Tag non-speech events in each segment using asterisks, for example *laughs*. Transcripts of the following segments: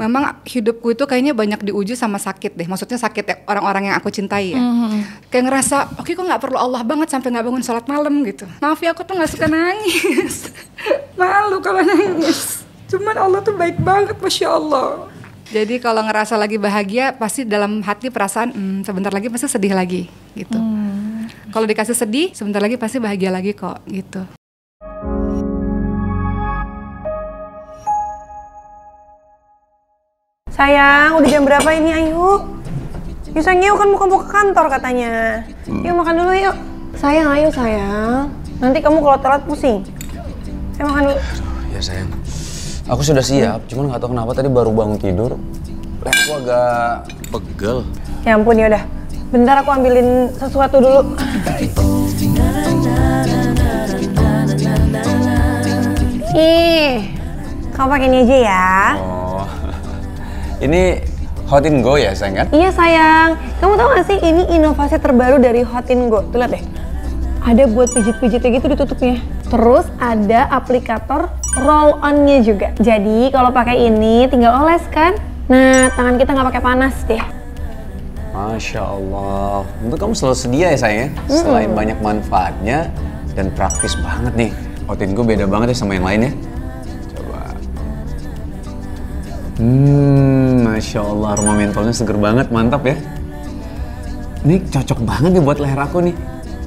memang hidupku itu kayaknya banyak diuji sama sakit deh. Maksudnya sakit ya, orang-orang yang aku cintai ya. Mm-hmm. Kayak ngerasa, oke okay, kok nggak perlu Allah banget sampai nggak bangun sholat malam gitu. Maaf ya aku tuh nggak suka nangis. *laughs* Malu kalau nangis. Cuman Allah tuh baik banget, masya Allah. Jadi kalau ngerasa lagi bahagia, pasti dalam hati perasaan, hmm, sebentar lagi pasti sedih lagi gitu. Mm. Kalau dikasih sedih, sebentar lagi pasti bahagia lagi kok gitu. Sayang, udah jam berapa ini Ayo, Yuk sayang, yuk kan mau kamu ke kantor katanya. Hmm. Yuk makan dulu yuk. Sayang, ayo sayang. Nanti kamu kalau telat pusing. Saya makan dulu. Ya sayang. Aku sudah siap, hmm. cuman nggak tau kenapa tadi baru bangun tidur. Eh, aku agak pegel. Ya ampun ya udah. Bentar aku ambilin sesuatu dulu. Ih, kamu pakai ini aja ya. Oh. Ini Hot Go ya sayang kan? Iya sayang. Kamu tahu gak sih ini inovasi terbaru dari Hot Go? Tuh lihat deh. Ada buat pijit-pijitnya gitu ditutupnya. Terus ada aplikator roll onnya juga. Jadi kalau pakai ini tinggal oles kan? Nah, tangan kita nggak pakai panas deh. Masya Allah. Untuk kamu selalu sedia ya sayang ya? Hmm. Selain banyak manfaatnya dan praktis banget nih. Hotin Go beda banget ya sama yang lain ya. Coba. Hmm. Masya Allah, aroma mentolnya seger banget, mantap ya. Ini cocok banget nih buat leher aku nih.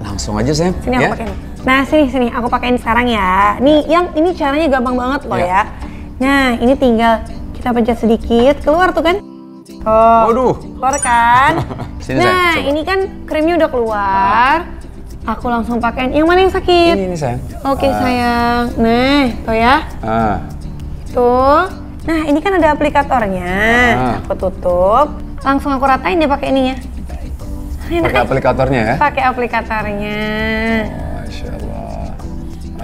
Langsung aja, saya. Sini ya? aku pakai Nah, sini, sini. Aku pakein sekarang ya. Nih, yang ini caranya gampang banget loh ya. ya. Nah, ini tinggal kita pencet sedikit, keluar tuh kan. Oh, Waduh. keluar kan. *laughs* sini, nah, saya. ini kan krimnya udah keluar. Aku langsung pakein. Yang mana yang sakit? Ini, ini sayang. Oke, okay, uh. sayang. Nah, tuh ya. Uh. Tuh. Nah, ini kan ada aplikatornya. Nah. Aku tutup, langsung aku ratain deh pakai ininya. Enak pakai aplikatornya ya? Pakai aplikatornya. Masya Allah.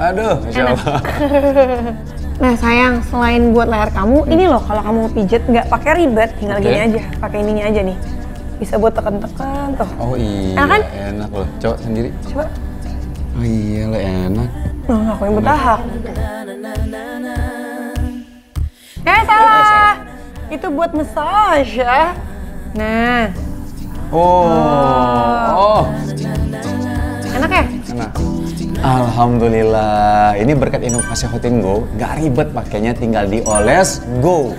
Aduh, Masya Enak. Allah. *laughs* nah sayang, selain buat leher kamu, hmm. ini loh kalau kamu mau pijet nggak pakai ribet, tinggal okay. gini aja, pakai ininya aja nih. Bisa buat tekan-tekan tuh. Oh iya, enak, kan? enak loh. Coba sendiri. Coba. Oh iya, lo enak. Nah, aku yang bertahap. Eh salah. Oh, salah. Itu buat massage ya. Nah. Oh. Oh. Enak ya? Enak. Alhamdulillah, ini berkat inovasi Hotin Go, gak ribet pakainya tinggal dioles, go.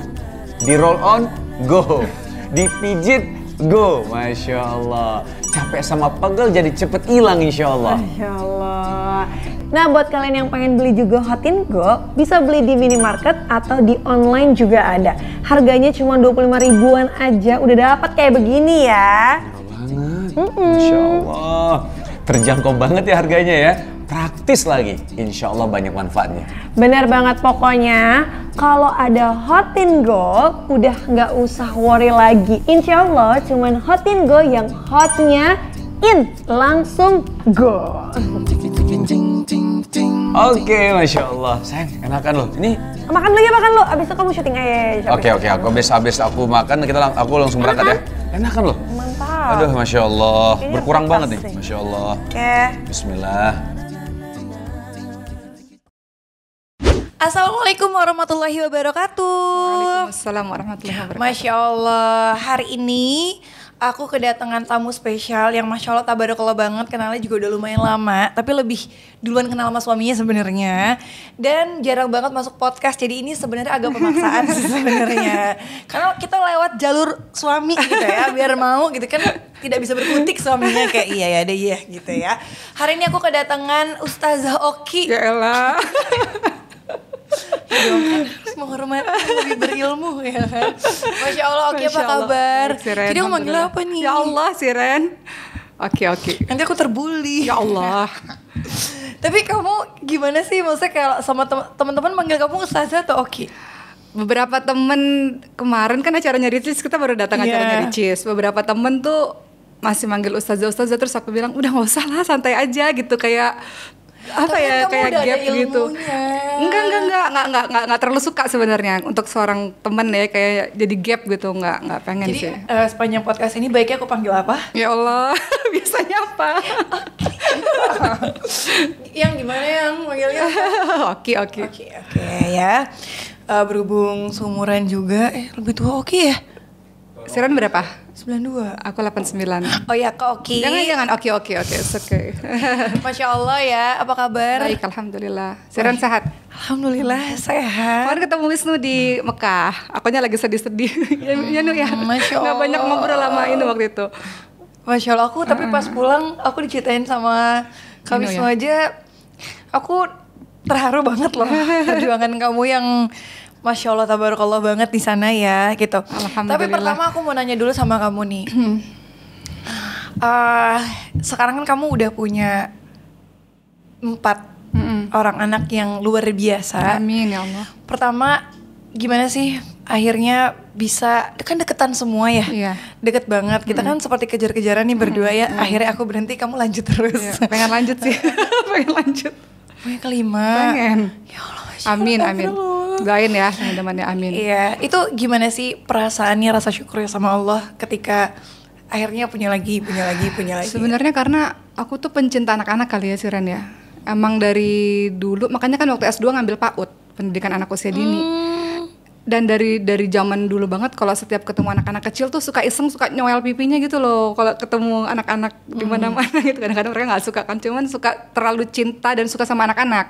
Di roll on, go. Dipijit, go. Masya Allah. Capek sama pegel jadi cepet hilang insya Allah. Masya Allah. Nah, buat kalian yang pengen beli juga Hotin Go, bisa beli di minimarket atau di online juga ada. Harganya cuma 25 ribuan aja, udah dapat kayak begini ya. Banget. Insya Allah. Terjangkau banget ya harganya ya. Praktis lagi, insya Allah banyak manfaatnya. Bener banget pokoknya, kalau ada Hotin Go, udah nggak usah worry lagi. Insya Allah cuman Hotin Go yang hotnya in, langsung go. Oke, okay, masya Allah. Sayang, enakan loh. Ini makan dulu ya, makan lo. Abis itu kamu syuting aja. Ya, oke, oke. Aku abis abis aku makan, kita lang aku langsung berangkat ya. Enakan loh. Mantap. Aduh, masya Allah. Ini iya, Berkurang banget nih, masya Allah. Oke. Okay. Bismillah. Assalamualaikum warahmatullahi wabarakatuh. Waalaikumsalam warahmatullahi wabarakatuh. Masya Allah, hari ini aku kedatangan tamu spesial yang masya Allah tabarakallah banget kenalnya juga udah lumayan lama tapi lebih duluan kenal sama suaminya sebenarnya dan jarang banget masuk podcast jadi ini sebenarnya agak pemaksaan sih sebenarnya karena kita lewat jalur suami gitu ya biar mau gitu kan tidak bisa berkutik suaminya kayak iya ya deh iya gitu ya hari ini aku kedatangan Ustazah Oki ya elah *laughs* semua hormat lebih berilmu ya kan Masya Allah oke okay, apa kabar Siren, jadi aku manggil apa nih Ya Allah Siren Oke okay, oke okay. nanti aku terbully Ya Allah tapi kamu gimana sih maksudnya kalau sama teman-teman manggil kamu ustazah atau oke okay? beberapa temen kemarin kan acaranya Ricis kita baru datang yeah. acaranya Ricis beberapa temen tuh masih manggil ustazah ustazah terus aku bilang udah nggak usah lah santai aja gitu kayak apa Tapi ya kan kayak gap gitu enggak enggak enggak enggak enggak enggak, enggak terlalu suka sebenarnya untuk seorang temen ya kayak jadi gap gitu enggak enggak pengen jadi, sih uh, sepanjang podcast ini baiknya aku panggil apa ya Allah *laughs* biasanya apa *laughs* yang gimana yang panggilnya oke oke oke ya uh, berhubung seumuran juga eh lebih tua oke okay ya seran berapa 92, aku 89. Oh ya, kok Oki. Jangan jangan oke oke oke, oke. Masya Allah ya, apa kabar? Baik, alhamdulillah. Siren sehat. Alhamdulillah sehat. Kemarin ketemu Wisnu di Mekah. Akunya lagi sedih-sedih. *laughs* ya, ya, ya. Hmm, Masya Allah. Gak banyak ngobrol sama ini waktu itu. Masya Allah aku, tapi pas hmm. pulang aku diceritain sama kami semua ya? aja. Aku terharu banget loh *laughs* perjuangan kamu yang Masya Allah tabarakallah banget di sana ya gitu. Tapi pertama aku mau nanya dulu sama kamu nih. uh, *clears throat* sekarang kan kamu udah punya empat mm -mm. orang anak yang luar biasa. Amin ya Allah. Pertama gimana sih akhirnya bisa kan deketan semua ya. Iya. Deket banget. Kita mm kan seperti kejar-kejaran nih berdua ya -mm. ya. Akhirnya aku berhenti kamu lanjut iya, terus. Iya, pengen lanjut sih. *laughs* pengen lanjut punya kelima pengen ya Allah amin amin doain ya teman-temannya amin iya itu gimana sih perasaannya rasa syukurnya sama Allah ketika akhirnya punya lagi punya lagi punya lagi sebenarnya karena aku tuh pencinta anak-anak kali ya Siren ya emang dari dulu makanya kan waktu S2 ngambil PAUD pendidikan anak usia dini hmm dan dari dari zaman dulu banget kalau setiap ketemu anak-anak kecil tuh suka iseng suka nyoel pipinya gitu loh kalau ketemu anak-anak di hmm. mana-mana *laughs* gitu kadang-kadang mereka nggak suka kan cuman suka terlalu cinta dan suka sama anak-anak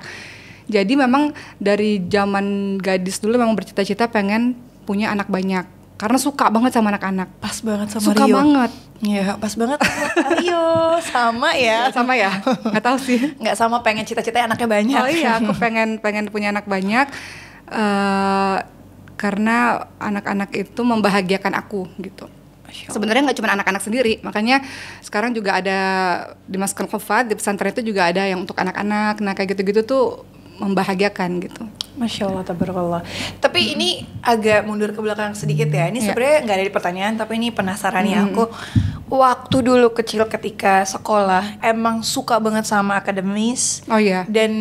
jadi memang dari zaman gadis dulu memang bercita-cita pengen punya anak banyak karena suka banget sama anak-anak pas banget sama suka Rio suka banget iya pas banget sama sama ya sama ya Gak tau sih *laughs* Gak sama pengen cita-cita anaknya banyak oh iya aku *laughs* pengen pengen punya anak banyak uh, karena anak-anak itu membahagiakan aku gitu sebenarnya nggak cuma anak-anak sendiri makanya sekarang juga ada di masker kofat di pesantren itu juga ada yang untuk anak-anak nah kayak gitu-gitu tuh membahagiakan gitu. Masya Allah, tabarakallah. Tapi hmm. ini agak mundur ke belakang sedikit ya. Ini iya. sebenarnya nggak ada di pertanyaan, tapi ini penasaran hmm. ya aku. Waktu dulu kecil ketika sekolah, emang suka banget sama akademis. Oh iya. Dan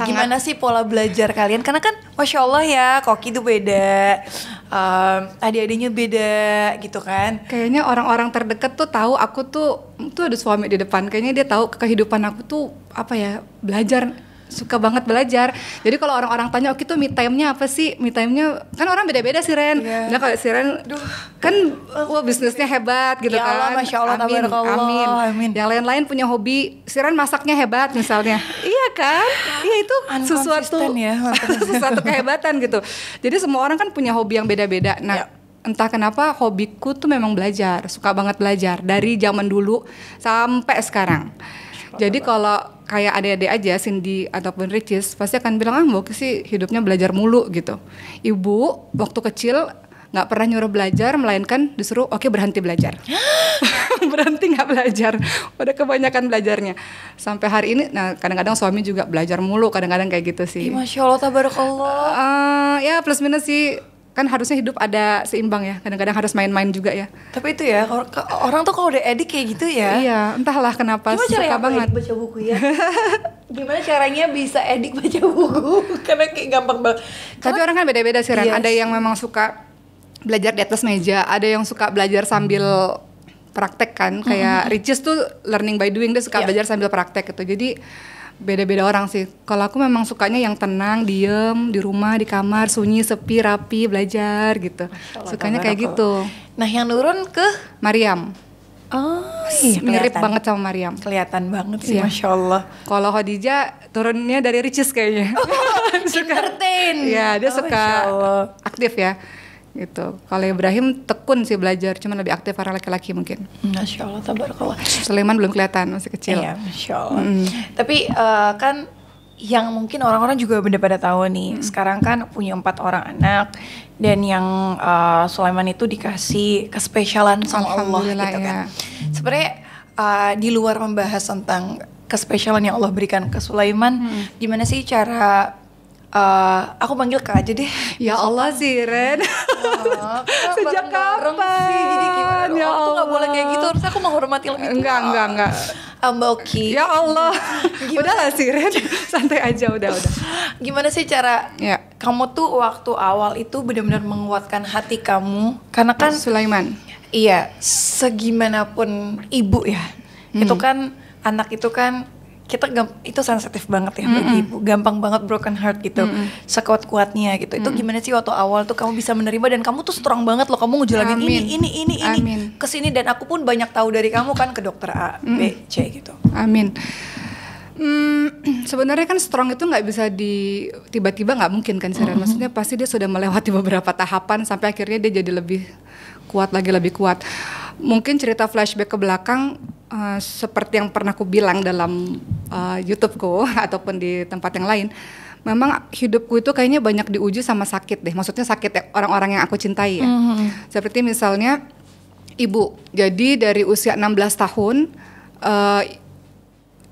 sangat gimana sih pola belajar kalian karena kan masya allah ya koki itu beda um, adik-adiknya beda gitu kan kayaknya orang-orang terdekat tuh tahu aku tuh tuh ada suami di depan kayaknya dia tahu kehidupan aku tuh apa ya belajar suka banget belajar. Jadi kalau orang-orang tanya, "Oke, tuh itu me time-nya apa sih?" Me time-nya kan orang beda-beda sih, Ren. Yeah. Nah, kalau si Ren Duh. kan wah bisnisnya hebat gitu ya Allah, kan. Masya Allah, amin, Allah. amin. amin. Yang lain-lain punya hobi, si Ren masaknya hebat misalnya. iya kan? Iya itu sesuatu ya, *laughs* sesuatu kehebatan gitu. Jadi semua orang kan punya hobi yang beda-beda. Nah, yeah entah kenapa hobiku tuh memang belajar, suka banget belajar dari zaman dulu sampai sekarang. Jadi kalau kayak adik-adik aja Cindy ataupun Riches pasti akan bilang ah Mbok sih hidupnya belajar mulu gitu. Ibu waktu kecil nggak pernah nyuruh belajar melainkan disuruh oke okay, berhenti belajar *gasps* *laughs* berhenti nggak belajar pada kebanyakan belajarnya sampai hari ini nah kadang-kadang suami juga belajar mulu kadang-kadang kayak gitu sih Ih, masya allah tabarakallah uh, ya plus minus sih kan harusnya hidup ada seimbang ya kadang-kadang harus main-main juga ya tapi itu ya orang tuh kalau udah edik kayak gitu ya iya entahlah kenapa gimana suka banget baca buku ya *laughs* gimana caranya bisa edik baca buku *laughs* karena kayak gampang banget tapi orang kan beda-beda sih yes. Iya ada yang memang suka belajar di atas meja ada yang suka belajar sambil praktek kan kayak mm -hmm. Riches tuh learning by doing dia suka yeah. belajar sambil praktek gitu jadi beda-beda orang sih. Kalau aku memang sukanya yang tenang, diem, di rumah, di kamar, sunyi, sepi, rapi, belajar gitu. Allah, sukanya kayak aku. gitu. Nah, yang turun ke Mariam. Oh, iya, mirip banget sama Mariam. Kelihatan banget sih, iya. masya Allah. Kalau Khadijah turunnya dari Riches kayaknya. Oh, *laughs* suka, entertain. Iya, dia oh, suka aktif ya gitu. Kalau Ibrahim tekun sih belajar, cuman lebih aktif para laki-laki mungkin. Masya Allah, tabarakallah. Sulaiman belum kelihatan masih kecil. Iya, Masya Allah. Mm. Tapi uh, kan yang mungkin orang-orang juga benda pada tahu nih. Mm. Sekarang kan punya empat orang anak dan yang uh, Sulaiman itu dikasih kespesialan sama Allah gitu kan. Ya. Sebenarnya uh, di luar membahas tentang kespesialan yang Allah berikan ke Sulaiman, mm. gimana sih cara Eh, aku panggil Kak aja deh. Ya Allah sih Ren. Oh, Sejak kapan? Sih, jadi gimana? Ya Allah. Aku gak boleh kayak gitu. Harusnya aku menghormati lebih tua. Enggak, enggak, enggak. Um, Mbak Oki. Ya Allah. Gimana? Udah lah sih Ren. Santai aja udah, udah. Gimana sih cara ya. kamu tuh waktu awal itu benar-benar menguatkan hati kamu? Karena kan Sulaiman. Iya, segimanapun ibu ya. Hmm. Itu kan anak itu kan kita itu sensitif banget ya mm -hmm. bagi ibu, gampang banget broken heart gitu, mm -hmm. sekuat kuatnya gitu. Mm -hmm. Itu gimana sih waktu awal tuh kamu bisa menerima dan kamu tuh strong banget loh, kamu ngejalanin ini ini ini ini Amin. kesini dan aku pun banyak tahu dari kamu kan ke dokter A, mm -hmm. B, C gitu. Amin. Hmm, sebenarnya kan strong itu nggak bisa di tiba-tiba nggak mungkin kan Sarah. Maksudnya pasti dia sudah melewati beberapa tahapan sampai akhirnya dia jadi lebih kuat lagi lebih kuat mungkin cerita flashback ke belakang uh, seperti yang pernah aku bilang dalam uh, YouTubeku *laughs* ataupun di tempat yang lain, memang hidupku itu kayaknya banyak diuji sama sakit deh. Maksudnya sakit orang-orang yang aku cintai ya. Mm -hmm. Seperti misalnya ibu. Jadi dari usia 16 tahun uh,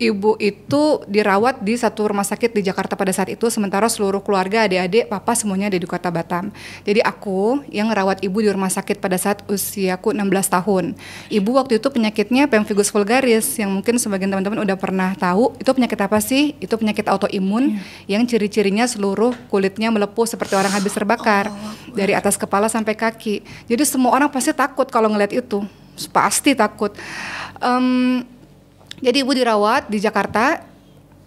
ibu itu dirawat di satu rumah sakit di Jakarta pada saat itu sementara seluruh keluarga adik-adik papa semuanya ada di kota Batam jadi aku yang merawat ibu di rumah sakit pada saat usiaku 16 tahun ibu waktu itu penyakitnya pemphigus vulgaris yang mungkin sebagian teman-teman udah pernah tahu itu penyakit apa sih itu penyakit autoimun yeah. yang ciri-cirinya seluruh kulitnya melepuh seperti orang habis terbakar oh, dari atas kepala sampai kaki jadi semua orang pasti takut kalau ngeliat itu pasti takut um, jadi ibu dirawat di Jakarta,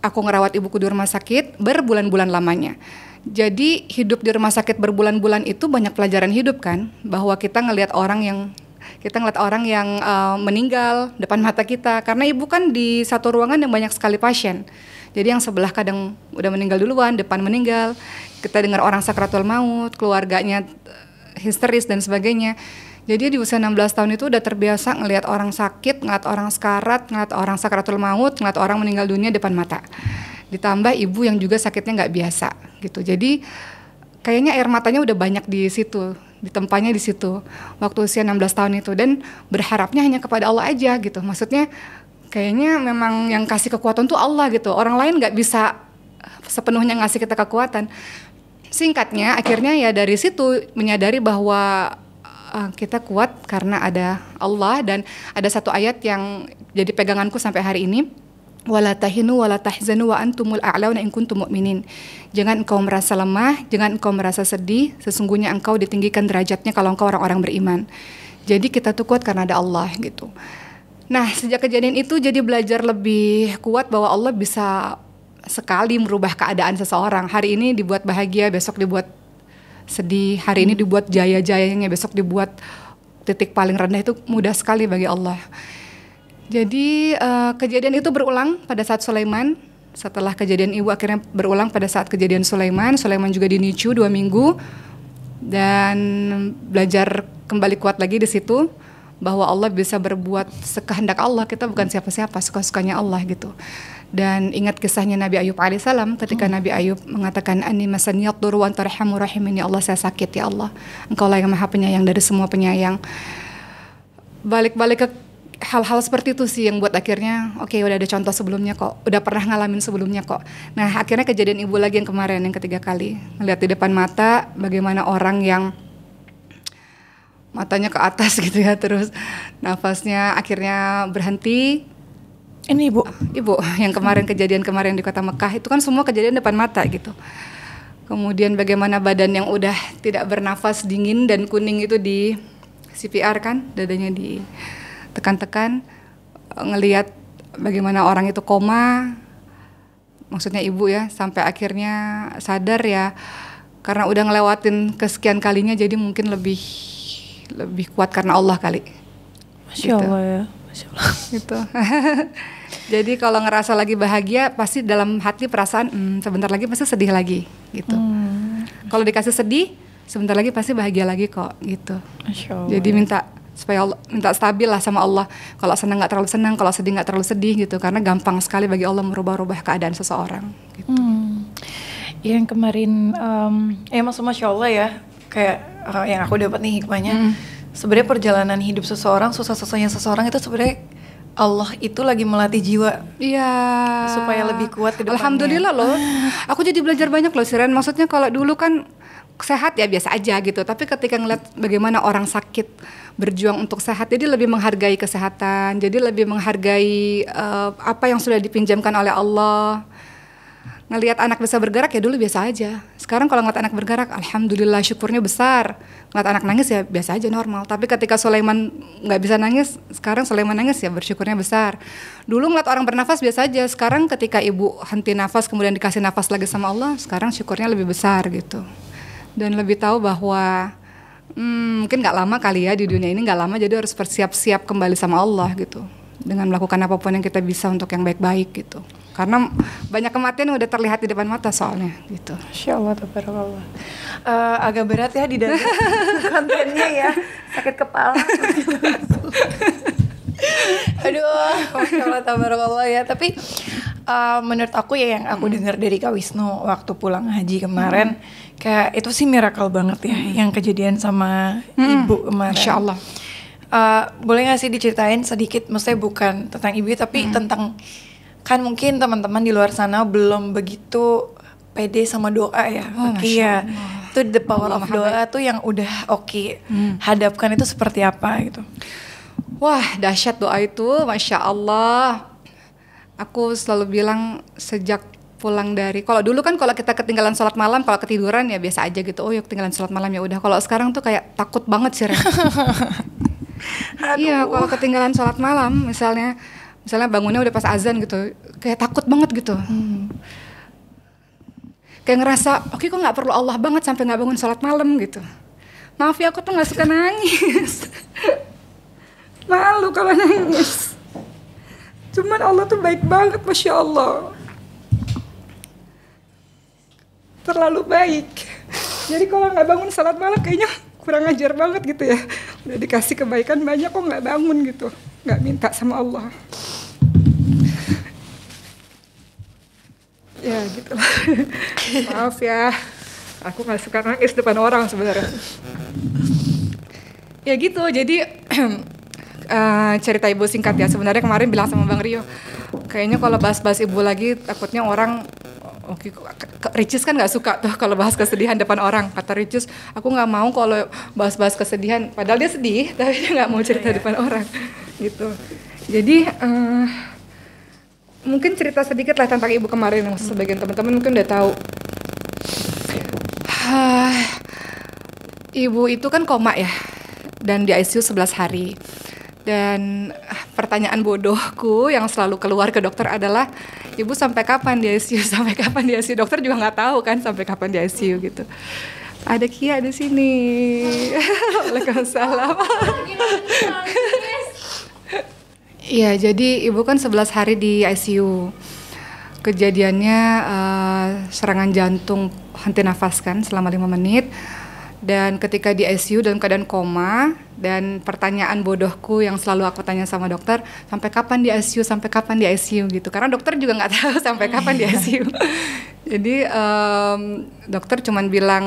aku ngerawat ibuku di rumah sakit berbulan-bulan lamanya. Jadi hidup di rumah sakit berbulan-bulan itu banyak pelajaran hidup kan, bahwa kita ngelihat orang yang kita ngeliat orang yang uh, meninggal depan mata kita karena ibu kan di satu ruangan yang banyak sekali pasien. Jadi yang sebelah kadang udah meninggal duluan, depan meninggal. Kita dengar orang sakratul maut, keluarganya eh, histeris dan sebagainya. Jadi di usia 16 tahun itu udah terbiasa ngelihat orang sakit, ngeliat orang sekarat, ngeliat orang sakaratul maut, ngeliat orang meninggal dunia depan mata. Ditambah ibu yang juga sakitnya nggak biasa gitu. Jadi kayaknya air matanya udah banyak di situ, di tempatnya di situ waktu usia 16 tahun itu dan berharapnya hanya kepada Allah aja gitu. Maksudnya kayaknya memang yang kasih kekuatan tuh Allah gitu. Orang lain nggak bisa sepenuhnya ngasih kita kekuatan. Singkatnya akhirnya ya dari situ menyadari bahwa uh, kita kuat karena ada Allah dan ada satu ayat yang jadi peganganku sampai hari ini wala tahinu wala tahzanu wa antumul a'launa in kuntum mu'minin. Jangan engkau merasa lemah, jangan engkau merasa sedih, sesungguhnya engkau ditinggikan derajatnya kalau engkau orang-orang beriman. Jadi kita tuh kuat karena ada Allah gitu. Nah, sejak kejadian itu jadi belajar lebih kuat bahwa Allah bisa sekali merubah keadaan seseorang. Hari ini dibuat bahagia, besok dibuat sedih hari ini hmm. dibuat jaya-jayanya besok dibuat titik paling rendah itu mudah sekali bagi Allah jadi uh, kejadian itu berulang pada saat Sulaiman setelah kejadian ibu akhirnya berulang pada saat kejadian Sulaiman Sulaiman juga di NICU dua minggu dan belajar kembali kuat lagi di situ bahwa Allah bisa berbuat sekehendak Allah kita bukan siapa-siapa suka-sukanya Allah gitu dan ingat kisahnya Nabi Ayub alaihissalam ketika hmm. Nabi Ayub mengatakan ani masaniyat duru wa rahimu rahimin ya Allah saya sakit ya Allah. Engkau lah yang maha penyayang dari semua penyayang. Balik-balik ke hal-hal seperti itu sih yang buat akhirnya oke okay, udah ada contoh sebelumnya kok udah pernah ngalamin sebelumnya kok nah akhirnya kejadian ibu lagi yang kemarin yang ketiga kali melihat di depan mata bagaimana orang yang matanya ke atas *laughs* gitu ya terus nafasnya akhirnya berhenti ini ibu, ah, ibu yang kemarin kejadian kemarin di kota Mekah itu kan semua kejadian depan mata gitu. Kemudian bagaimana badan yang udah tidak bernafas dingin dan kuning itu di CPR kan, dadanya ditekan-tekan, eh, ngelihat bagaimana orang itu koma, maksudnya ibu ya sampai akhirnya sadar ya karena udah ngelewatin kesekian kalinya jadi mungkin lebih lebih kuat karena Allah kali. Masya gitu. Allah ya. Masya Allah. *laughs* gitu. Jadi kalau ngerasa lagi bahagia, pasti dalam hati perasaan hmm, sebentar lagi pasti sedih lagi gitu. Hmm. Kalau dikasih sedih, sebentar lagi pasti bahagia lagi kok gitu. Masya Allah. Jadi ya. minta supaya Allah, minta stabil lah sama Allah. Kalau senang nggak terlalu senang, kalau sedih nggak terlalu sedih gitu. Karena gampang sekali bagi Allah merubah-rubah keadaan seseorang. Gitu. Hmm. Yang kemarin, um, ya eh, maksudnya masya Allah ya, kayak uh, yang aku dapat nih hikmahnya. Hmm sebenarnya perjalanan hidup seseorang susah-susahnya seseorang itu sebenarnya Allah itu lagi melatih jiwa. Iya. Supaya lebih kuat ke depannya. Alhamdulillah loh. Aku jadi belajar banyak loh Siren. Maksudnya kalau dulu kan sehat ya biasa aja gitu. Tapi ketika ngeliat bagaimana orang sakit berjuang untuk sehat, jadi lebih menghargai kesehatan, jadi lebih menghargai uh, apa yang sudah dipinjamkan oleh Allah ngelihat anak bisa bergerak ya dulu biasa aja. Sekarang kalau ngeliat anak bergerak, alhamdulillah syukurnya besar. Ngeliat anak nangis ya biasa aja normal. Tapi ketika Sulaiman nggak bisa nangis, sekarang Sulaiman nangis ya bersyukurnya besar. Dulu ngeliat orang bernafas biasa aja. Sekarang ketika ibu henti nafas kemudian dikasih nafas lagi sama Allah, sekarang syukurnya lebih besar gitu. Dan lebih tahu bahwa hmm, mungkin nggak lama kali ya di dunia ini nggak lama jadi harus bersiap-siap kembali sama Allah gitu dengan melakukan apapun yang kita bisa untuk yang baik-baik gitu. Karena banyak kematian udah terlihat di depan mata soalnya gitu. Insya Allah, Uh, eh, agak berat ya di dalam *laughs* kontennya ya, sakit kepala. *laughs* Aduh, Masya Allah, ya. Tapi uh, menurut aku ya yang aku hmm. dengar dari Kak Wisnu waktu pulang haji kemarin, hmm. kayak itu sih miracle banget ya, hmm. yang kejadian sama hmm. ibu kemarin. Insya Allah uh, boleh gak sih diceritain sedikit maksudnya bukan tentang ibu tapi hmm. tentang kan mungkin teman-teman di luar sana belum begitu pede sama doa ya oh, iya itu the power Allah of doa tuh yang udah oke okay, hmm. hadapkan itu seperti apa gitu wah dahsyat doa itu masya Allah aku selalu bilang sejak pulang dari kalau dulu kan kalau kita ketinggalan sholat malam kalau ketiduran ya biasa aja gitu oh yuk ketinggalan sholat malam ya udah kalau sekarang tuh kayak takut banget sih *laughs* iya kalau ketinggalan sholat malam misalnya misalnya bangunnya udah pas azan gitu kayak takut banget gitu hmm. kayak ngerasa oke okay, kok nggak perlu Allah banget sampai nggak bangun sholat malam gitu maaf ya aku tuh nggak suka nangis *laughs* malu kalau nangis cuman Allah tuh baik banget masya Allah terlalu baik jadi kalau nggak bangun sholat malam kayaknya kurang ajar banget gitu ya udah dikasih kebaikan banyak kok nggak bangun gitu nggak minta sama Allah ya gitu maaf ya aku nggak suka nangis depan orang sebenarnya ya gitu jadi uh, *clears throat* cerita ibu singkat ya sebenarnya kemarin bilang sama bang Rio kayaknya kalau bahas-bahas ibu lagi takutnya orang Oke, okay. Ricis kan nggak suka tuh kalau bahas kesedihan depan orang. Kata Ricis, aku nggak mau kalau bahas-bahas kesedihan. Padahal dia sedih, *laughs* tapi dia nggak mau cerita ya. depan orang, gitu. Jadi uh, mungkin cerita sedikit lah tentang ibu kemarin hmm. sebagian teman-teman mungkin udah tahu. *sighs* ibu itu kan koma ya, dan di ICU 11 hari. Dan uh, pertanyaan bodohku yang selalu keluar ke dokter adalah ibu sampai kapan di ICU *laughs* sampai kapan di ICU dokter juga nggak tahu kan sampai kapan di ICU gitu ada Kia di sini *laughs* Waalaikumsalam *laughs* Iya jadi ibu kan 11 hari di ICU kejadiannya uh, serangan jantung henti nafas kan selama lima menit dan ketika di ICU dalam keadaan koma dan pertanyaan bodohku yang selalu aku tanya sama dokter sampai kapan di ICU sampai kapan di ICU gitu karena dokter juga nggak *laughs* tahu sampai kapan di ICU iya. *laughs* jadi um, dokter cuman bilang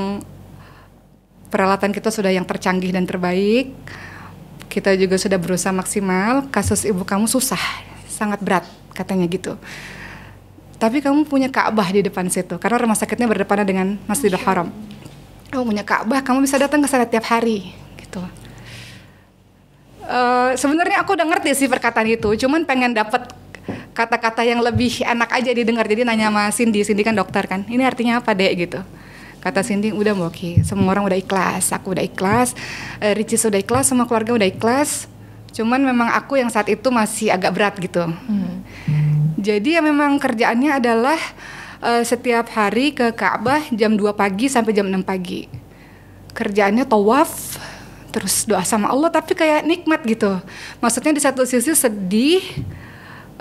peralatan kita sudah yang tercanggih dan terbaik kita juga sudah berusaha maksimal kasus ibu kamu susah sangat berat katanya gitu tapi kamu punya Ka'bah di depan situ karena rumah sakitnya berdepannya dengan Masjidil iya. Haram kamu punya Ka'bah kamu bisa datang ke sana tiap hari gitu Eh, sebenarnya aku udah ngerti sih perkataan itu, cuman pengen dapet kata-kata yang lebih enak aja didengar. Jadi nanya sama Cindy, Cindy kan dokter kan, ini artinya apa dek gitu. Kata Cindy, udah oke, oke, semua orang udah ikhlas, aku udah ikhlas, uh, Ricis udah ikhlas, semua keluarga udah ikhlas. Cuman memang aku yang saat itu masih agak berat gitu. Hmm. Jadi ya memang kerjaannya adalah uh, setiap hari ke Ka'bah jam 2 pagi sampai jam 6 pagi. Kerjaannya tawaf terus doa sama Allah tapi kayak nikmat gitu maksudnya di satu sisi sedih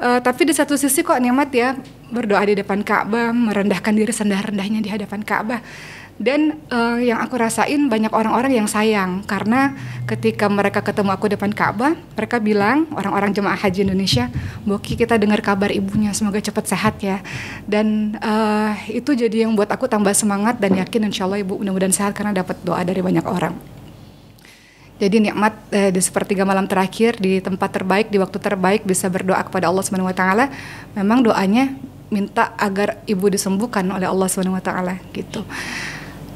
uh, tapi di satu sisi kok nikmat ya berdoa di depan Ka'bah merendahkan diri sendah-rendahnya di hadapan Ka'bah dan uh, yang aku rasain banyak orang-orang yang sayang karena ketika mereka ketemu aku depan Ka'bah mereka bilang orang-orang jemaah haji Indonesia Boki kita dengar kabar ibunya semoga cepat sehat ya dan uh, itu jadi yang buat aku tambah semangat dan yakin insya Allah ibu mudah-mudahan sehat karena dapat doa dari banyak orang jadi nikmat eh, di sepertiga malam terakhir di tempat terbaik di waktu terbaik bisa berdoa kepada Allah Subhanahu wa taala. Memang doanya minta agar ibu disembuhkan oleh Allah Subhanahu wa taala gitu.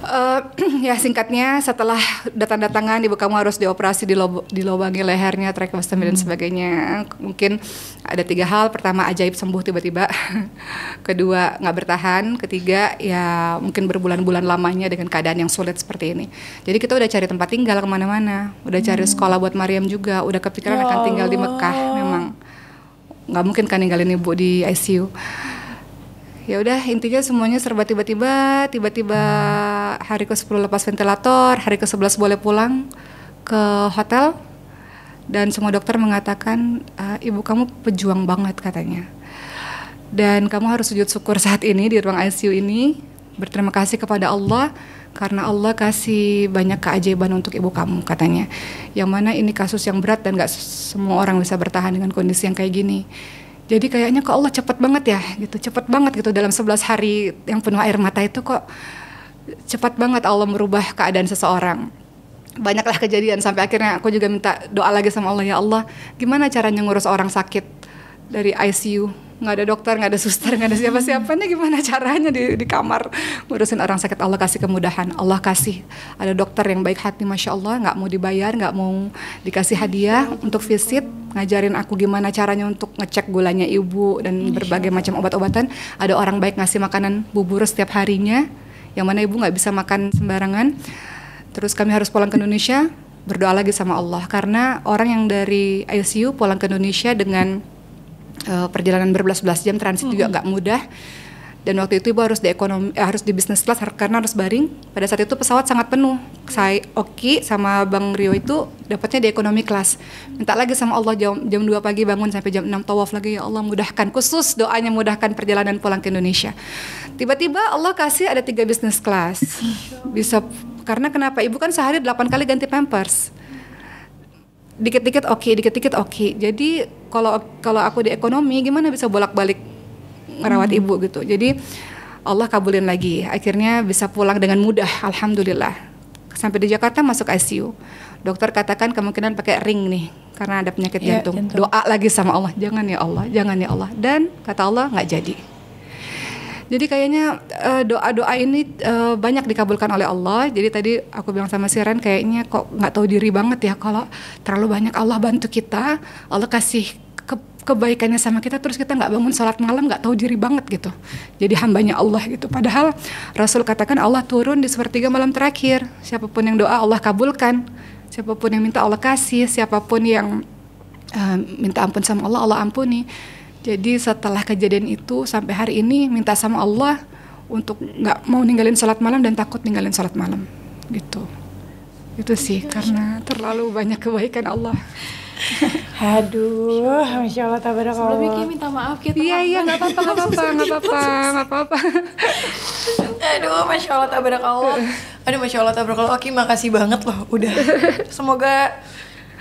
Uh, *clears throat* ya singkatnya setelah datang-datangan ibu kamu harus dioperasi di lob dilobangi lehernya trakeostomi hmm. dan sebagainya mungkin ada tiga hal pertama ajaib sembuh tiba-tiba *laughs* kedua nggak bertahan ketiga ya mungkin berbulan-bulan lamanya dengan keadaan yang sulit seperti ini jadi kita udah cari tempat tinggal kemana-mana udah cari hmm. sekolah buat Mariam juga udah kepikiran ya akan tinggal di Mekah memang nggak mungkin kan ninggalin ibu di ICU ya udah intinya semuanya serba tiba-tiba tiba-tiba hari ke 10 lepas ventilator hari ke 11 boleh pulang ke hotel dan semua dokter mengatakan e, ibu kamu pejuang banget katanya dan kamu harus sujud syukur saat ini di ruang ICU ini berterima kasih kepada Allah karena Allah kasih banyak keajaiban untuk ibu kamu katanya yang mana ini kasus yang berat dan gak semua orang bisa bertahan dengan kondisi yang kayak gini jadi kayaknya kok Allah cepat banget ya gitu, cepat banget gitu dalam 11 hari yang penuh air mata itu kok cepat banget Allah merubah keadaan seseorang. Banyaklah kejadian sampai akhirnya aku juga minta doa lagi sama Allah ya Allah, gimana caranya ngurus orang sakit dari ICU nggak ada dokter, nggak ada suster, nggak ada siapa-siapa nih gimana caranya di, di kamar ngurusin orang sakit Allah kasih kemudahan, Allah kasih ada dokter yang baik hati, masya Allah nggak mau dibayar, nggak mau dikasih hadiah untuk visit, ngajarin aku gimana caranya untuk ngecek gulanya ibu dan berbagai macam obat-obatan, ada orang baik ngasih makanan bubur setiap harinya, yang mana ibu nggak bisa makan sembarangan, terus kami harus pulang ke Indonesia berdoa lagi sama Allah karena orang yang dari ICU pulang ke Indonesia dengan uh, perjalanan berbelas-belas jam transit mm -hmm. juga nggak mudah dan waktu itu ibu harus di ekonomi eh, harus di bisnis kelas karena harus baring pada saat itu pesawat sangat penuh saya Oki sama Bang Rio itu dapatnya di ekonomi kelas minta lagi sama Allah jam jam dua pagi bangun sampai jam 6 tawaf lagi ya Allah mudahkan khusus doanya mudahkan perjalanan pulang ke Indonesia tiba-tiba Allah kasih ada tiga bisnis kelas bisa karena kenapa ibu kan sehari delapan kali ganti pampers dikit-dikit oke, okay, dikit-dikit oke. Okay. Jadi kalau kalau aku di ekonomi gimana bisa bolak-balik merawat hmm. ibu gitu. Jadi Allah kabulin lagi. Akhirnya bisa pulang dengan mudah, alhamdulillah. Sampai di Jakarta masuk ICU. Dokter katakan kemungkinan pakai ring nih karena ada penyakit ya, jantung. jantung. Doa lagi sama Allah, jangan ya Allah, jangan ya Allah. Dan kata Allah nggak jadi. Jadi kayaknya eh, doa-doa uh, ini uh, banyak dikabulkan oleh Allah. Jadi tadi aku bilang sama Siren kayaknya kok nggak tahu diri banget ya kalau terlalu banyak Allah bantu kita, Allah kasih ke kebaikannya sama kita terus kita nggak bangun sholat malam nggak tahu diri banget gitu. Jadi hambanya Allah gitu. Padahal Rasul katakan Allah turun di sepertiga malam terakhir. Siapapun yang doa Allah kabulkan. Siapapun yang minta Allah kasih, siapapun yang uh, minta ampun sama Allah Allah ampuni jadi setelah kejadian itu sampai hari ini minta sama Allah untuk nggak mau ninggalin sholat malam dan takut ninggalin sholat malam gitu. Itu sih karena terlalu banyak kebaikan Allah. *laughs* Aduh, masya Allah tabarakallah. Sebelumnya minta maaf kita. Iya iya nggak apa-apa nggak apa-apa nggak apa-apa nggak apa-apa. *laughs* Aduh, masya Allah tabarakallah. Aduh, masya Allah tabarakallah. Oke, makasih banget loh udah. *laughs* Semoga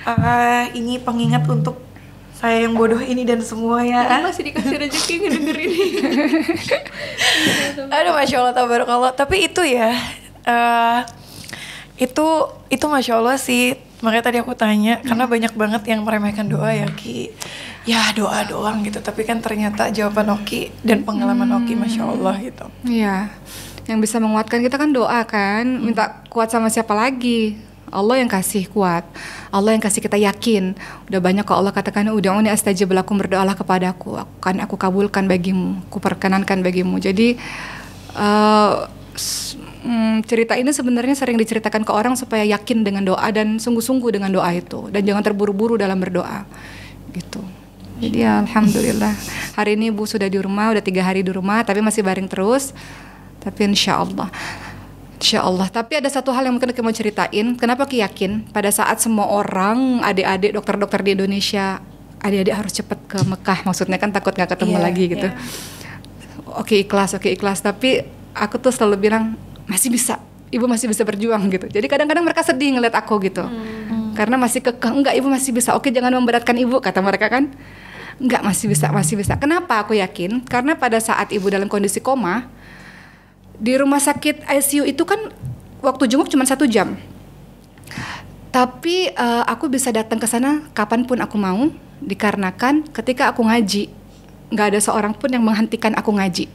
uh, ini pengingat untuk saya yang bodoh ini dan semua ya masih dikasih rezeki ngedenger ini *laughs* aduh masya allah tabarakallah tapi itu ya uh, itu itu masya allah sih makanya tadi aku tanya hmm. karena banyak banget yang meremehkan doa ya ki ya doa doang gitu tapi kan ternyata jawaban Oki dan pengalaman hmm. Oki masya allah gitu iya yang bisa menguatkan kita kan doa kan minta kuat sama siapa lagi Allah yang kasih kuat, Allah yang kasih kita yakin. Udah banyak kok Allah katakan, udah ini astaja berlaku berdoalah kepadaku, akan aku kabulkan bagimu, aku perkenankan bagimu. Jadi uh, cerita ini sebenarnya sering diceritakan ke orang supaya yakin dengan doa dan sungguh-sungguh dengan doa itu, dan jangan terburu-buru dalam berdoa, gitu. Jadi ya, alhamdulillah hari ini Bu sudah di rumah, udah tiga hari di rumah, tapi masih baring terus. Tapi insya Allah Insya Allah. Tapi ada satu hal yang mungkin aku mau ceritain. Kenapa aku yakin pada saat semua orang, adik-adik, dokter-dokter di Indonesia, adik-adik harus cepat ke Mekah. Maksudnya kan takut nggak ketemu yeah, lagi gitu. Yeah. Oke ikhlas, oke ikhlas. Tapi aku tuh selalu bilang masih bisa. Ibu masih bisa berjuang gitu. Jadi kadang-kadang mereka sedih ngeliat aku gitu. Hmm. hmm. Karena masih kekeh, enggak ibu masih bisa. Oke jangan memberatkan ibu kata mereka kan. Enggak masih bisa, hmm. masih bisa. Kenapa aku yakin? Karena pada saat ibu dalam kondisi koma, di rumah sakit ICU itu kan waktu jenguk cuma satu jam tapi uh, aku bisa datang ke sana kapanpun aku mau dikarenakan ketika aku ngaji nggak ada seorang pun yang menghentikan aku ngaji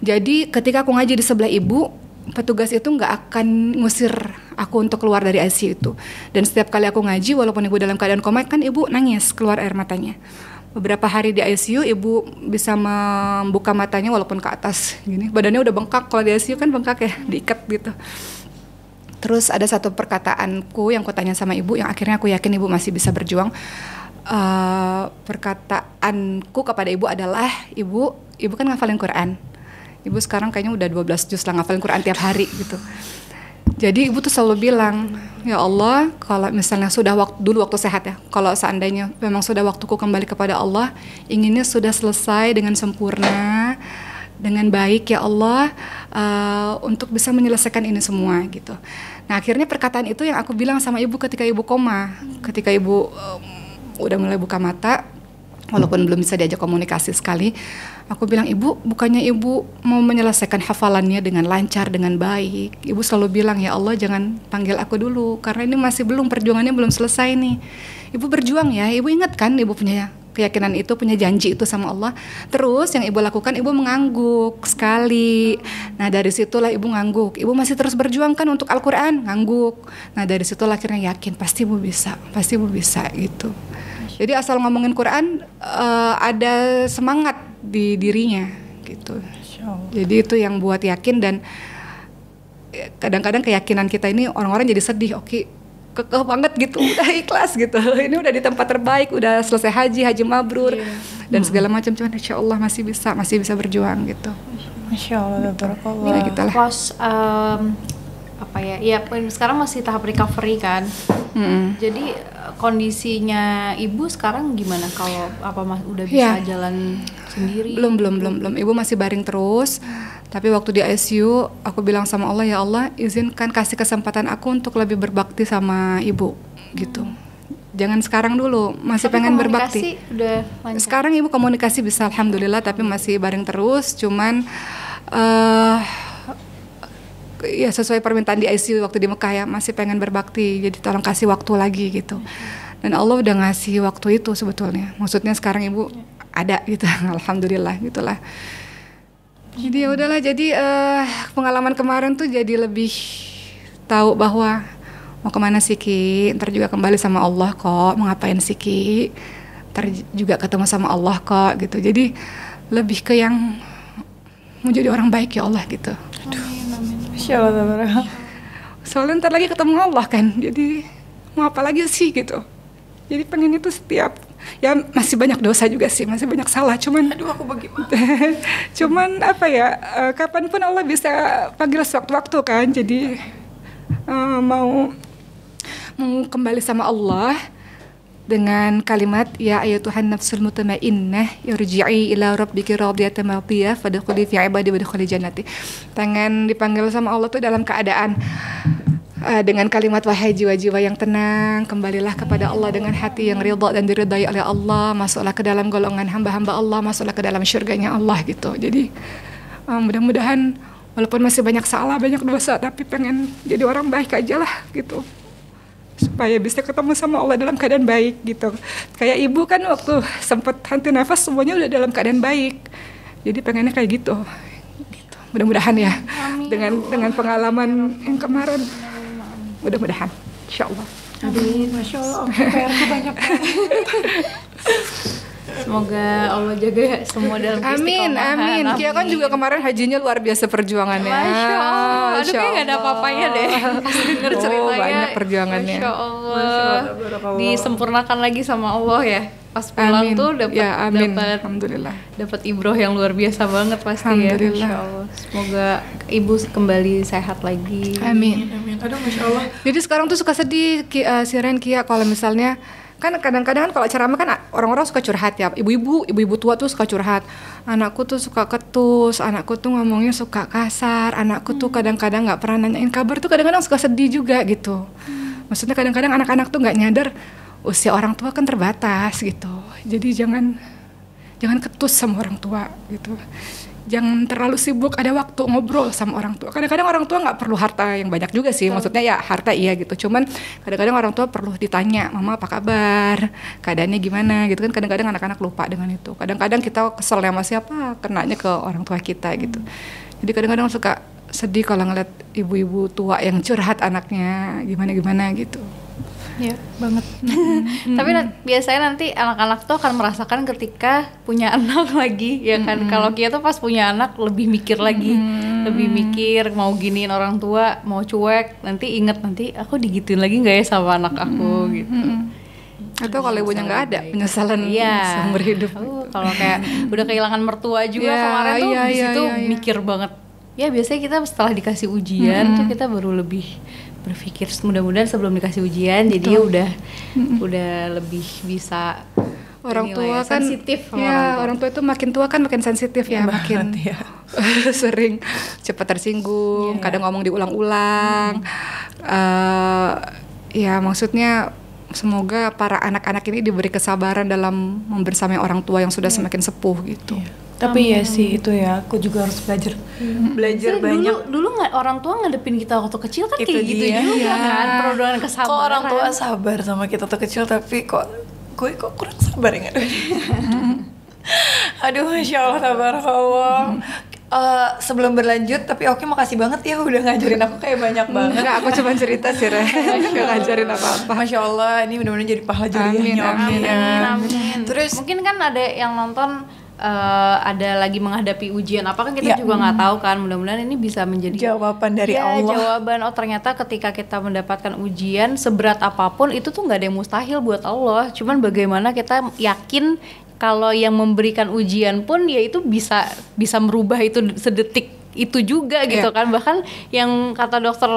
jadi ketika aku ngaji di sebelah ibu petugas itu nggak akan ngusir aku untuk keluar dari ICU itu dan setiap kali aku ngaji walaupun ibu dalam keadaan koma kan ibu nangis keluar air matanya beberapa hari di ICU ibu bisa membuka matanya walaupun ke atas gini badannya udah bengkak kalau di ICU kan bengkak ya *laughs* diikat gitu terus ada satu perkataanku yang kutanya sama ibu yang akhirnya aku yakin ibu masih bisa berjuang uh, perkataanku kepada ibu adalah ibu ibu kan ngafalin Quran ibu sekarang kayaknya udah 12 juz lah ngafalin Quran tiap hari gitu jadi ibu tuh selalu bilang, ya Allah, kalau misalnya sudah waktu dulu waktu sehat ya, kalau seandainya memang sudah waktuku kembali kepada Allah, inginnya sudah selesai dengan sempurna, dengan baik ya Allah, uh, untuk bisa menyelesaikan ini semua gitu. Nah akhirnya perkataan itu yang aku bilang sama ibu ketika ibu koma, ketika ibu um, udah mulai buka mata, walaupun belum bisa diajak komunikasi sekali. Aku bilang, "Ibu, bukannya Ibu mau menyelesaikan hafalannya dengan lancar, dengan baik. Ibu selalu bilang, "Ya Allah, jangan panggil aku dulu karena ini masih belum perjuangannya belum selesai nih." Ibu berjuang ya. Ibu ingat kan Ibu punya keyakinan itu punya janji itu sama Allah. Terus yang ibu lakukan ibu mengangguk sekali. Nah dari situlah ibu ngangguk. Ibu masih terus berjuang kan untuk Al-Quran ngangguk. Nah dari situlah akhirnya yakin pasti ibu bisa, pasti ibu bisa gitu. Jadi asal ngomongin Quran uh, ada semangat di dirinya gitu. Jadi itu yang buat yakin dan eh, kadang-kadang keyakinan kita ini orang-orang jadi sedih, oke okay, kekeh banget gitu, *laughs* udah ikhlas gitu. *laughs* Ini udah di tempat terbaik, udah selesai haji, haji mabrur yeah. dan segala hmm. macam cuman insya Allah masih bisa, masih bisa berjuang gitu. Masya Allah, gitu. barakallah. kita lah. Pas um, apa ya ya sekarang masih tahap recovery kan hmm jadi eh, kondisinya ibu sekarang gimana kalau apa mas, udah ya. bisa yeah. jalan sendiri belum belum belum belum ibu masih baring terus tapi waktu di ICU aku bilang sama Allah ya Allah izinkan kasih kesempatan aku untuk lebih berbakti sama ibu gitu mm. Jangan sekarang dulu, masih tapi pengen berbakti. Udah sekarang ibu komunikasi bisa, alhamdulillah, tapi masih bareng terus. Cuman uh, ya sesuai permintaan di ICU waktu di Mekah ya masih pengen berbakti jadi tolong kasih waktu lagi gitu dan Allah udah ngasih waktu itu sebetulnya maksudnya sekarang ibu ada gitu *laughs* alhamdulillah gitulah jadi ya udahlah jadi uh, pengalaman kemarin tuh jadi lebih tahu bahwa mau kemana sih Ki ntar juga kembali sama Allah kok mau ngapain sih Ki ntar juga ketemu sama Allah kok gitu jadi lebih ke yang mau jadi orang baik ya Allah gitu Aduh Masya Allah. Soalnya ntar lagi ketemu Allah kan, jadi mau apa lagi sih gitu. Jadi pengen itu setiap ya masih banyak dosa juga sih, masih banyak salah. Cuman aduh aku bagaimana? *laughs* cuman apa ya, uh, kapanpun Allah bisa panggil sewaktu-waktu kan. Jadi uh, mau mau kembali sama Allah, dengan kalimat ya ayo Tuhan nafsul mutmainnah irji'i ila rabbiki radiyatan mardiyah fadkhuli fi ibadi wadkhuli jannati. pengen dipanggil sama Allah tuh dalam keadaan uh, dengan kalimat wahai jiwa-jiwa yang tenang, kembalilah kepada Allah dengan hati yang ridha dan diridai oleh Allah, masuklah ke dalam golongan hamba-hamba Allah, masuklah ke dalam syurgaNya Allah gitu. Jadi uh, mudah-mudahan walaupun masih banyak salah, banyak dosa, tapi pengen jadi orang baik aja lah gitu supaya bisa ketemu sama Allah dalam keadaan baik gitu. Kayak ibu kan waktu sempat henti nafas semuanya udah dalam keadaan baik. Jadi pengennya kayak gitu. gitu. Mudah-mudahan ya Amin. dengan dengan pengalaman yang kemarin. Mudah-mudahan. Insya Allah. Amin. Masya Allah. Okay. banyak. *laughs* Semoga Allah jaga ya semua dalam Amin, amin. amin. Kia kan juga kemarin hajinya luar biasa perjuangannya. Masya Allah. Aduh kayak gak ada apa-apanya deh. *laughs* Pas oh, ceritanya. oh, banyak perjuangannya. Masya Allah. Disempurnakan lagi sama Allah ya. Pas pulang amin. tuh dapat ya, amin. Dapet, Alhamdulillah. Dapat ibroh yang luar biasa banget pasti Alhamdulillah. ya. Alhamdulillah. Semoga ibu kembali sehat lagi. Amin. Amin. Aduh, masya Allah. Jadi sekarang tuh suka sedih uh, si Ren Kia kalau misalnya kan kadang-kadang kan kalau ceramah kan orang-orang suka curhat ya ibu-ibu ibu-ibu tua tuh suka curhat anakku tuh suka ketus anakku tuh ngomongnya suka kasar anakku hmm. tuh kadang-kadang nggak pernah nanyain kabar tuh kadang-kadang suka sedih juga gitu hmm. maksudnya kadang-kadang anak-anak tuh nggak nyadar usia orang tua kan terbatas gitu jadi jangan jangan ketus sama orang tua gitu jangan terlalu sibuk ada waktu ngobrol sama orang tua kadang-kadang orang tua nggak perlu harta yang banyak juga sih maksudnya ya harta iya gitu cuman kadang-kadang orang tua perlu ditanya mama apa kabar keadaannya gimana gitu kan kadang-kadang anak-anak lupa dengan itu kadang-kadang kita kesel sama siapa kenanya ke orang tua kita gitu hmm. jadi kadang-kadang suka sedih kalau ngeliat ibu-ibu tua yang curhat anaknya gimana-gimana gitu Iya, banget. mm-hmm. *laughs* Tapi na- biasanya nanti anak-anak tuh akan merasakan ketika punya *laughs* anak lagi, ya kan? Mm-hmm. Kalau kita tuh pas punya anak lebih mikir lagi, mm-hmm. lebih mikir mau giniin orang tua, mau cuek, nanti inget nanti aku digituin lagi nggak ya sama anak aku mm-hmm. gitu. Mm-hmm. Atau kalau ibunya nggak ada, baik. penyesalan iya. seumur hidup. gitu. Kalau kayak udah kehilangan mertua juga yeah, kemarin tuh yeah, di iya, situ yeah, yeah. mikir banget. Ya biasanya kita setelah dikasih ujian mm-hmm. tuh kita baru lebih berpikir mudah-mudahan sebelum dikasih ujian jadi dia udah udah lebih bisa orang tua ya, kan sensitif ya orang, orang tua itu makin tua kan makin sensitif ya, ya makin ya. *laughs* sering cepat tersinggung ya, kadang ngomong diulang-ulang hmm. uh, ya maksudnya semoga para anak-anak ini diberi kesabaran dalam membersamai orang tua yang sudah ya. semakin sepuh gitu ya tapi ya sih itu ya aku juga harus belajar hmm. belajar Jadi banyak dulu nggak orang tua ngadepin kita waktu kecil kan itu kayak gitu juga ya. kan penuh kesabaran kok orang tua sabar sama kita waktu kecil tapi kok gue kok kurang sabar ya *laughs* aduh masya allah tabarakallah Uh, sebelum berlanjut, tapi Oke makasih banget ya udah ngajarin aku kayak banyak hmm. banget. Enggak, aku cuma cerita sih, Re. *laughs* Gak ngajarin apa-apa. Masya Allah, ini benar-benar jadi pahala jariahnya. Amin, amin, ya. amin, amin. Terus mungkin kan ada yang nonton uh, ada lagi menghadapi ujian apa kan kita ya. juga nggak hmm. tahu kan mudah-mudahan ini bisa menjadi jawaban dari ya, Allah jawaban oh ternyata ketika kita mendapatkan ujian seberat apapun itu tuh nggak ada yang mustahil buat Allah cuman bagaimana kita yakin kalau yang memberikan ujian pun ya itu bisa bisa merubah itu sedetik itu juga gitu yeah. kan bahkan yang kata dokter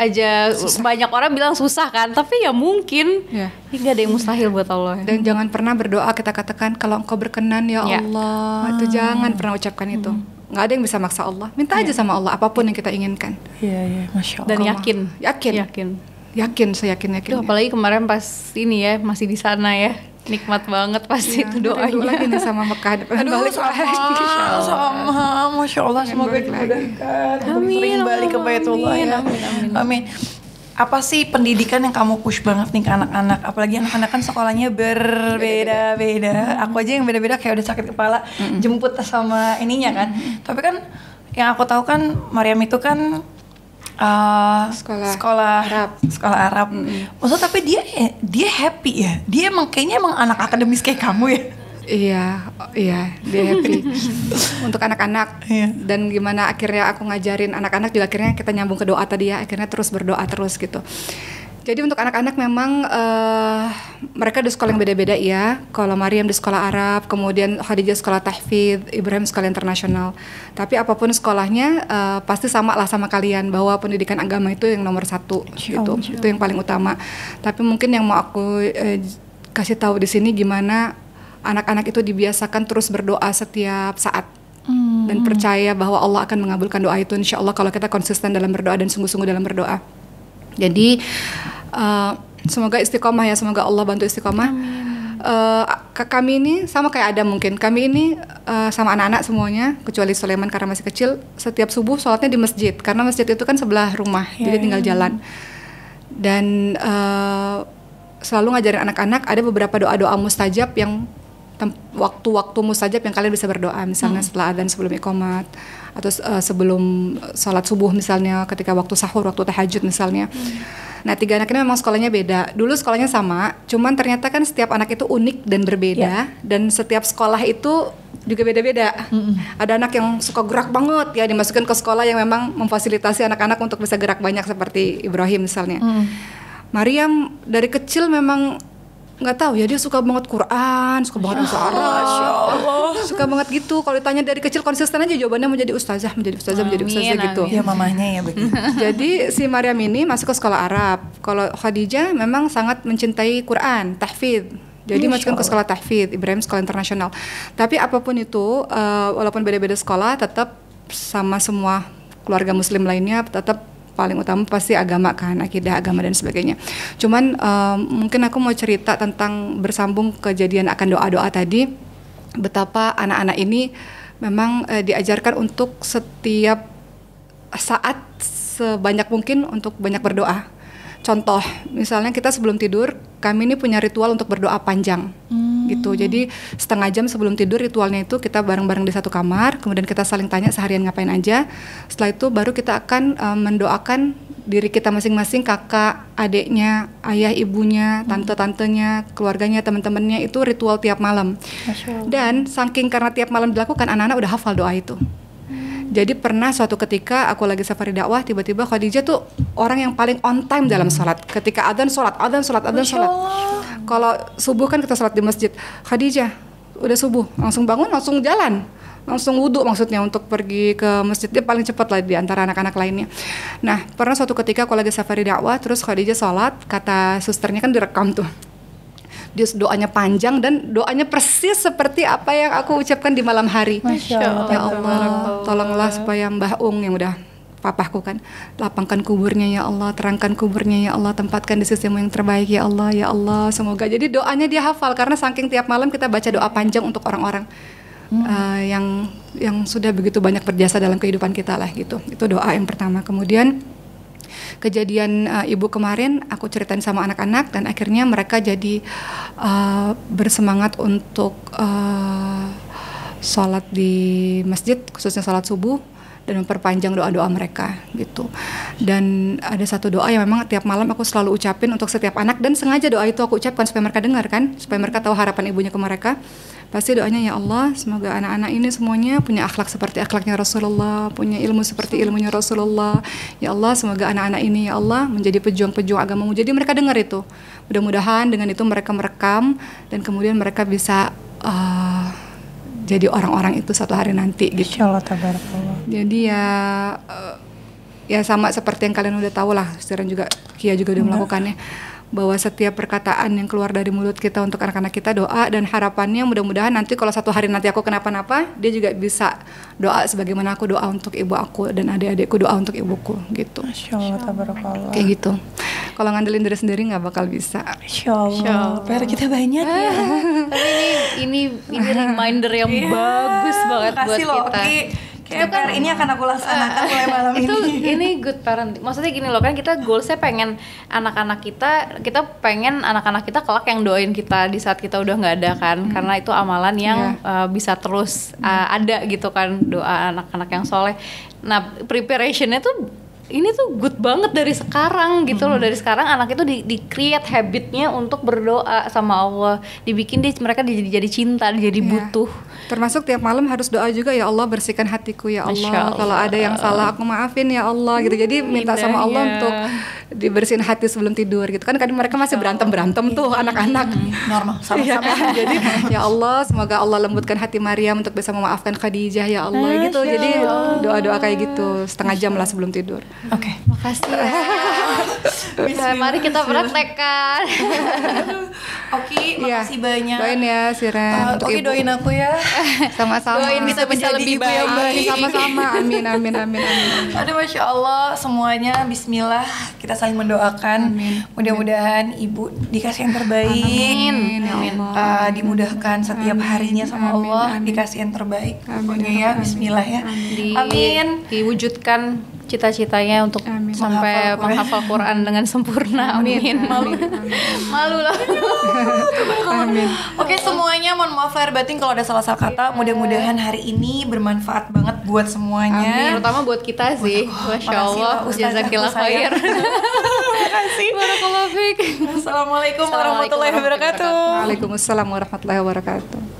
aja susah. banyak orang bilang susah kan tapi ya mungkin ya. Yeah. ada yang mustahil buat Allah ya. dan jangan pernah berdoa kita katakan kalau engkau berkenan ya, yeah. Allah itu jangan pernah ucapkan hmm. itu nggak ada yang bisa maksa Allah minta yeah. aja sama Allah apapun yang kita inginkan iya yeah. masya Allah dan yakin yakin yakin yakin saya yakin yakin apalagi kemarin pas ini ya masih di sana ya nikmat banget pasti ya, itu doanya lagi nih sama Mekah depan Aduh, balik sama, lagi sama Masya Allah semoga dimudahkan amin, sering balik ke Baitullah ya amin, amin. amin apa sih pendidikan yang kamu push banget nih ke anak-anak apalagi anak-anak kan sekolahnya berbeda-beda aku aja yang beda-beda kayak udah sakit kepala mm -mm. jemput sama ininya kan mm -mm. tapi kan yang aku tahu kan Mariam itu kan uh, sekolah sekolah Arab sekolah Arab mm-hmm. maksud tapi dia eh, dia happy ya dia emang kayaknya emang anak akademis kayak kamu ya iya iya dia happy *laughs* untuk anak-anak iya. dan gimana akhirnya aku ngajarin anak-anak juga akhirnya kita nyambung ke doa tadi ya akhirnya terus berdoa terus gitu jadi untuk anak-anak memang uh, mereka di sekolah yang beda-beda ya. Kalau Mariam di sekolah Arab, kemudian Khadijah sekolah tahfidz, Ibrahim sekolah internasional. Tapi apapun sekolahnya uh, pasti sama lah sama kalian bahwa pendidikan agama itu yang nomor satu gitu. itu yang paling utama. Tapi mungkin yang mau aku uh, kasih tahu di sini gimana anak-anak itu dibiasakan terus berdoa setiap saat hmm. dan percaya bahwa Allah akan mengabulkan doa itu insya Allah kalau kita konsisten dalam berdoa dan sungguh-sungguh dalam berdoa. Jadi Eh, semoga istiqomah ya semoga Allah bantu istiqomah Uh, kami ini sama kayak ada mungkin kami ini uh, sama anak-anak semuanya kecuali Sulaiman karena masih kecil setiap subuh sholatnya di masjid karena masjid itu kan sebelah rumah yeah, jadi tinggal ya. jalan dan uh, selalu ngajarin anak-anak ada beberapa doa-doa mustajab yang waktu-waktu mustajab yang kalian bisa berdoa misalnya hmm. setelah adzan sebelum ikomat atau uh, sebelum eh, sholat subuh misalnya ketika waktu sahur waktu tahajud misalnya hmm. nah tiga anak ini memang sekolahnya beda dulu sekolahnya sama cuman ternyata kan setiap anak itu unik dan berbeda yeah. dan setiap sekolah itu juga beda-beda. -hmm. Ada anak yang suka gerak banget ya dimasukkan ke sekolah yang memang memfasilitasi anak-anak untuk bisa gerak banyak seperti Ibrahim misalnya. Mm. Mariam dari kecil memang nggak tahu ya dia suka banget Quran suka banget ya musyawarah suka banget gitu kalau ditanya dari kecil konsisten aja jawabannya menjadi ustazah menjadi ustazah amin, menjadi ustazah gitu. amin. gitu ya mamahnya ya begitu *laughs* jadi si Maryam ini masuk ke sekolah Arab kalau Khadijah memang sangat mencintai Quran tahfidz jadi Insya ke sekolah tahfidz Ibrahim sekolah internasional tapi apapun itu uh, walaupun beda-beda sekolah tetap sama semua keluarga muslim lainnya tetap paling utama pasti agama kan akidah agama dan sebagainya cuman um, mungkin aku mau cerita tentang bersambung kejadian akan doa doa tadi betapa anak-anak ini memang uh, diajarkan untuk setiap saat sebanyak mungkin untuk banyak berdoa contoh misalnya kita sebelum tidur kami ini punya ritual untuk berdoa panjang hmm. gitu jadi setengah jam sebelum tidur ritualnya itu kita bareng-bareng di satu kamar kemudian kita saling tanya seharian ngapain aja setelah itu baru kita akan um, mendoakan diri kita masing-masing kakak adiknya ayah ibunya hmm. tante-tantenya keluarganya teman-temannya itu ritual tiap malam dan saking karena tiap malam dilakukan anak-anak udah hafal doa itu jadi pernah suatu ketika aku lagi safari dakwah, tiba-tiba Khadijah tuh orang yang paling on time dalam hmm. sholat. Ketika adzan sholat, adzan sholat, adzan sholat. Kalau subuh kan kita sholat di masjid, Khadijah udah subuh, langsung bangun, langsung jalan langsung wudhu maksudnya untuk pergi ke masjid dia paling cepat lah di antara anak-anak lainnya. Nah pernah suatu ketika aku lagi safari dakwah terus Khadijah sholat kata susternya kan direkam tuh dia doanya panjang dan doanya persis seperti apa yang aku ucapkan di malam hari. Masya Allah. Ya Allah, tolonglah supaya Mbah Ung yang udah papahku kan lapangkan kuburnya ya Allah terangkan kuburnya ya Allah tempatkan di sistem yang terbaik ya Allah ya Allah semoga jadi doanya dia hafal karena saking tiap malam kita baca doa panjang untuk orang-orang hmm. uh, yang yang sudah begitu banyak berjasa dalam kehidupan kita lah gitu itu doa yang pertama kemudian kejadian uh, ibu kemarin aku ceritain sama anak-anak dan akhirnya mereka jadi uh, bersemangat untuk uh, sholat di masjid khususnya sholat subuh dan memperpanjang doa-doa mereka gitu. Dan ada satu doa yang memang tiap malam aku selalu ucapin untuk setiap anak dan sengaja doa itu aku ucapkan supaya mereka dengar kan, supaya mereka tahu harapan ibunya ke mereka. Pasti doanya ya Allah, semoga anak-anak ini semuanya punya akhlak seperti akhlaknya Rasulullah, punya ilmu seperti ilmunya Rasulullah. Ya Allah, semoga anak-anak ini ya Allah menjadi pejuang-pejuang agamamu. Jadi mereka dengar itu. Mudah-mudahan dengan itu mereka merekam dan kemudian mereka bisa uh, jadi orang-orang itu satu hari nanti gitu. Insya Allah, Jadi ya eh, ya sama seperti yang kalian udah tahu lah sekarang juga Kia juga udah melakukannya bahwa setiap perkataan yang keluar dari mulut kita untuk anak-anak kita doa dan harapannya mudah-mudahan nanti kalau satu hari nanti aku kenapa-napa dia juga bisa doa sebagaimana aku doa untuk ibu aku dan adik-adikku doa untuk ibuku gitu. Masya Allah, Kayak gitu. Kalau ngandelin diri sendiri nggak bakal bisa. Masya Allah. PR kita banyak ya. Tapi ini ini ini reminder yang yeah. bagus banget Makasih buat kita. okay itu kan ini akan aku laksanakan ah, ah. mulai malam itu, ini. *laughs* Ini good parent. Maksudnya gini loh kan kita goal saya pengen anak-anak kita, kita pengen anak-anak kita kelak yang doain kita di saat kita udah nggak ada kan, hmm. karena itu amalan yang yeah. Iya. uh, bisa terus uh, ada gitu kan doa anak-anak yang soleh. Nah preparationnya tuh ini tuh good banget dari sekarang gitu loh hmm. dari sekarang anak itu di, di create habitnya untuk berdoa sama Allah dibikin dia mereka jadi jadi cinta jadi yeah. butuh Termasuk tiap malam harus doa juga ya Allah bersihkan hatiku ya Allah. Allah. Kalau ada yang salah aku maafin ya Allah gitu. Jadi hmm, minta sama Allah untuk dibersihin hati sebelum tidur gitu kan kadang mereka masih berantem berantem tuh iya. anak-anak hmm, normal *laughs* sama-sama ya. jadi ya Allah semoga Allah lembutkan hati Maryam untuk bisa memaafkan Khadijah ya Allah gitu jadi doa-doa kayak gitu setengah jam lah sebelum tidur oke okay. makasih ya. *laughs* Nah, bisa, mari kita praktekkan Oke, okay, makasih ya. banyak. Doain ya, Siren. Uh, Oke, okay, doain aku ya. *laughs* Sama-sama. Doain bisa menjadi lebih ibu baik. yang baik. Sama-sama. Amin, amin, amin, amin. Aduh, masya Allah, semuanya Bismillah. Kita saling mendoakan. Mudah-mudahan ibu dikasih yang terbaik. Amin. amin. Uh, dimudahkan setiap amin. harinya sama amin. Allah, amin. dikasih yang terbaik. Amin. ya, Bismillah ya. Amin. amin. Diwujudkan cita-citanya untuk amin. sampai menghafal Quran dengan sempurna. *laughs* Amin. amin. Malu. Malu lah. Oke, semuanya mohon maaf lahir batin kalau ada salah-salah kata. Iya. Mudah-mudahan hari ini bermanfaat banget buat semuanya. Amin. Terutama buat kita sih. Oh, Masya Allah. Jazakillah khair. Terima *laughs* kasih. Assalamualaikum warahmatullahi wabarakatuh. Waalaikumsalam warahmatullahi wabarakatuh.